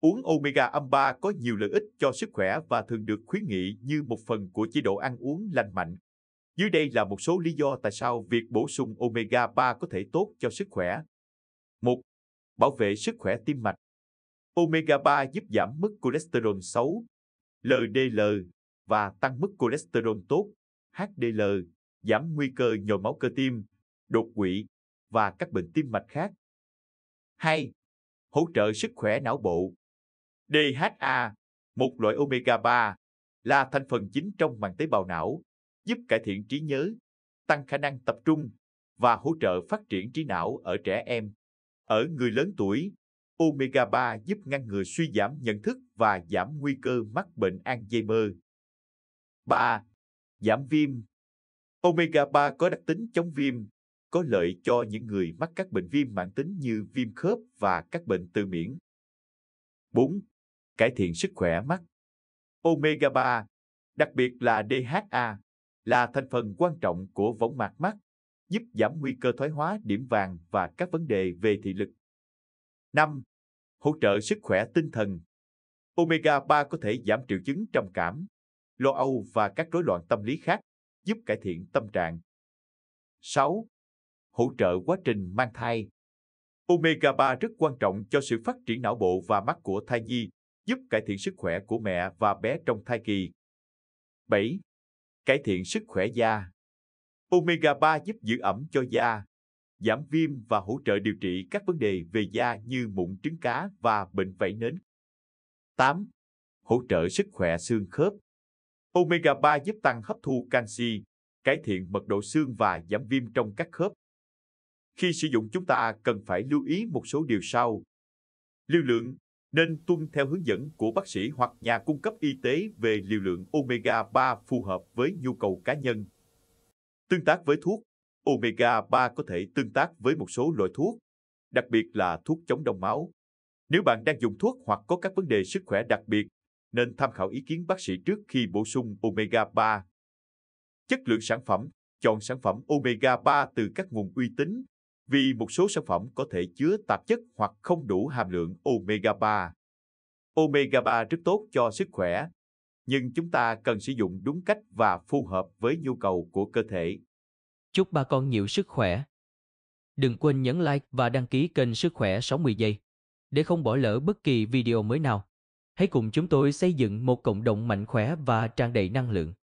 Uống omega âm 3 có nhiều lợi ích cho sức khỏe và thường được khuyến nghị như một phần của chế độ ăn uống lành mạnh. Dưới đây là một số lý do tại sao việc bổ sung omega 3 có thể tốt cho sức khỏe. 1. Bảo vệ sức khỏe tim mạch. Omega 3 giúp giảm mức cholesterol xấu, LDL và tăng mức cholesterol tốt, HDL, giảm nguy cơ nhồi máu cơ tim, đột quỵ và các bệnh tim mạch khác. 2. Hỗ trợ sức khỏe não bộ. DHA, một loại omega 3, là thành phần chính trong màng tế bào não, giúp cải thiện trí nhớ, tăng khả năng tập trung và hỗ trợ phát triển trí não ở trẻ em. Ở người lớn tuổi, omega 3 giúp ngăn ngừa suy giảm nhận thức và giảm nguy cơ mắc bệnh Alzheimer. 3. Giảm viêm. Omega 3 có đặc tính chống viêm, có lợi cho những người mắc các bệnh viêm mãn tính như viêm khớp và các bệnh tự miễn. 4 cải thiện sức khỏe mắt. Omega 3, đặc biệt là DHA, là thành phần quan trọng của võng mạc mắt, giúp giảm nguy cơ thoái hóa điểm vàng và các vấn đề về thị lực. 5. Hỗ trợ sức khỏe tinh thần. Omega 3 có thể giảm triệu chứng trầm cảm, lo âu và các rối loạn tâm lý khác, giúp cải thiện tâm trạng. 6. Hỗ trợ quá trình mang thai. Omega 3 rất quan trọng cho sự phát triển não bộ và mắt của thai nhi, giúp cải thiện sức khỏe của mẹ và bé trong thai kỳ. 7. Cải thiện sức khỏe da. Omega 3 giúp giữ ẩm cho da, giảm viêm và hỗ trợ điều trị các vấn đề về da như mụn trứng cá và bệnh vẩy nến. 8. Hỗ trợ sức khỏe xương khớp. Omega 3 giúp tăng hấp thu canxi, cải thiện mật độ xương và giảm viêm trong các khớp. Khi sử dụng chúng ta cần phải lưu ý một số điều sau. Lưu lượng nên tuân theo hướng dẫn của bác sĩ hoặc nhà cung cấp y tế về liều lượng omega 3 phù hợp với nhu cầu cá nhân. Tương tác với thuốc, omega 3 có thể tương tác với một số loại thuốc, đặc biệt là thuốc chống đông máu. Nếu bạn đang dùng thuốc hoặc có các vấn đề sức khỏe đặc biệt, nên tham khảo ý kiến bác sĩ trước khi bổ sung omega 3. Chất lượng sản phẩm, chọn sản phẩm omega 3 từ các nguồn uy tín vì một số sản phẩm có thể chứa tạp chất hoặc không đủ hàm lượng omega 3. Omega 3 rất tốt cho sức khỏe, nhưng chúng ta cần sử dụng đúng cách và phù hợp với nhu cầu của cơ thể. Chúc ba con nhiều sức khỏe. Đừng quên nhấn like và đăng ký kênh Sức khỏe 60 giây để không bỏ lỡ bất kỳ video mới nào. Hãy cùng chúng tôi xây dựng một cộng đồng mạnh khỏe và tràn đầy năng lượng.